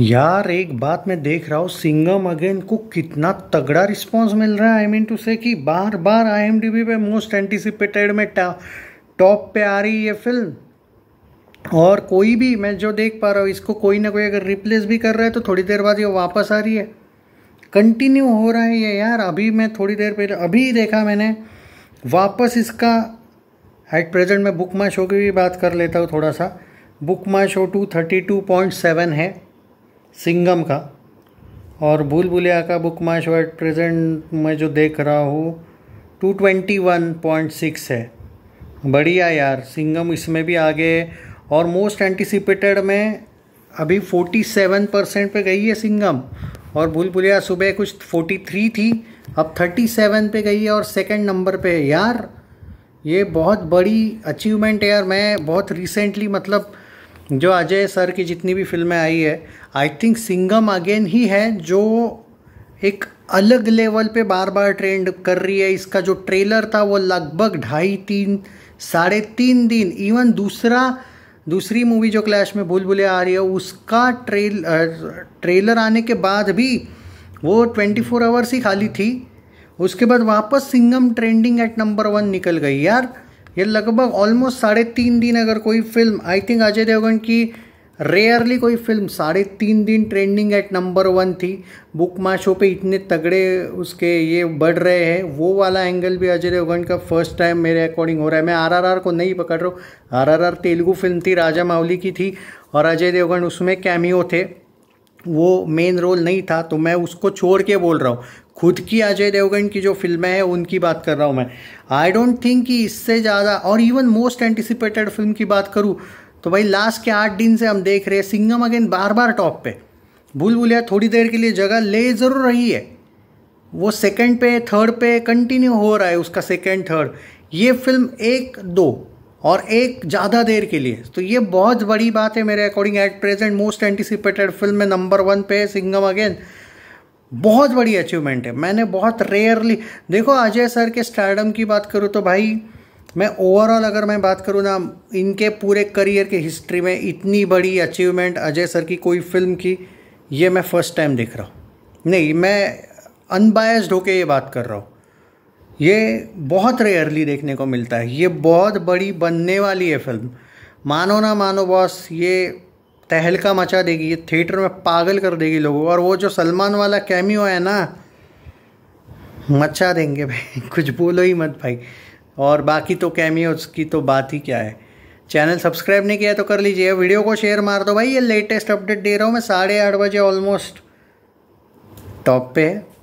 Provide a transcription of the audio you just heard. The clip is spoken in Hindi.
यार एक बात मैं देख रहा हूँ सिंगम अगेन को कितना तगड़ा रिस्पांस मिल रहा है आई मीन टू से कि बार बार आई पे मोस्ट एंटिसिपेटेड में टॉप पे आ रही है फिल्म और कोई भी मैं जो देख पा रहा हूँ इसको कोई ना कोई अगर रिप्लेस भी कर रहा है तो थोड़ी देर बाद ये वापस आ रही है कंटिन्यू हो रहा है ये यार अभी मैं थोड़ी देर पहले अभी देखा मैंने वापस इसका एट प्रेजेंट मैं बुक माई शो की भी बात कर लेता हूँ थोड़ा सा Book My Show two thirty two point seven है सिंगम का और भूल भूलिया का Book My Show at present मैं जो देख रहा हूँ two twenty one point six है बढ़िया यार सिंगम इसमें भी आगे और मोस्ट एंटिसिपेटेड में अभी फोर्टी सेवन परसेंट पर गई है सिंगम और भूल भूलिया सुबह कुछ फोर्टी थ्री थी अब थर्टी सेवन पे गई है और सेकंड नंबर पे यार ये बहुत बड़ी अचीवमेंट है यार मैं बहुत रिसेंटली मतलब जो अजय सर की जितनी भी फिल्में आई है आई थिंक सिंगम अगेन ही है जो एक अलग लेवल पे बार बार ट्रेंड कर रही है इसका जो ट्रेलर था वो लगभग ढाई तीन साढ़े तीन दिन इवन दूसरा दूसरी मूवी जो क्लैश में भूल भुले आ रही है उसका ट्रेल ट्रेलर आने के बाद भी वो ट्वेंटी फोर आवर्स ही खाली थी उसके बाद वापस Singham trending at number one निकल गई यार ये लगभग ऑलमोस्ट साढ़े तीन दिन अगर कोई फिल्म आई थिंक अजय देवगन की रेयरली कोई फिल्म साढ़े तीन दिन ट्रेंडिंग एट नंबर वन थी बुक माशो पे इतने तगड़े उसके ये बढ़ रहे हैं वो वाला एंगल भी अजय देवगन का फर्स्ट टाइम मेरे अकॉर्डिंग हो रहा है मैं आरआरआर को नहीं पकड़ रहा हूँ आरआरआर तेलुगु फिल्म थी राजा माउली की थी और अजय देवगन उसमें कैमियो थे वो मेन रोल नहीं था तो मैं उसको छोड़ के बोल रहा हूँ खुद की अजय देवगन की जो फिल्में हैं उनकी बात कर रहा हूँ मैं आई डोंट थिंक कि इससे ज़्यादा और इवन मोस्ट एंटिसिपेटेड फिल्म की बात करूँ तो भाई लास्ट के आठ दिन से हम देख रहे हैं सिंगम अगेन बार बार टॉप पे भूल भूलिया थोड़ी देर के लिए जगह ले ज़रूर रही है वो सेकेंड पे थर्ड पे कंटिन्यू हो रहा है उसका सेकेंड थर्ड ये फिल्म एक दो और एक ज़्यादा देर के लिए तो ये बहुत बड़ी बात है मेरे according at present most anticipated फिल्म में नंबर वन पे सिंगम अगेन बहुत बड़ी अचीवमेंट है मैंने बहुत रेयरली देखो अजय सर के स्टार्डम की बात करूँ तो भाई मैं ओवरऑल अगर मैं बात करूँ ना इनके पूरे करियर के हिस्ट्री में इतनी बड़ी अचीवमेंट अजय सर की कोई फिल्म की ये मैं फर्स्ट टाइम देख रहा हूँ नहीं मैं अनबायस्ड होके ये बात कर रहा हूँ ये बहुत रेयरली देखने को मिलता है ये बहुत बड़ी बनने वाली है फिल्म मानो ना मानो बॉस ये तहलका मचा देगी ये थिएटर में पागल कर देगी लोगों और वो जो सलमान वाला कैमियो है ना मचा देंगे भाई कुछ बोलो ही मत भाई और बाकी तो कैमियो उसकी तो बात ही क्या है चैनल सब्सक्राइब नहीं किया तो कर लीजिए वीडियो को शेयर मार दो भाई ये लेटेस्ट अपडेट दे रहा हूँ मैं साढ़े आठ बजे ऑलमोस्ट टॉप पे है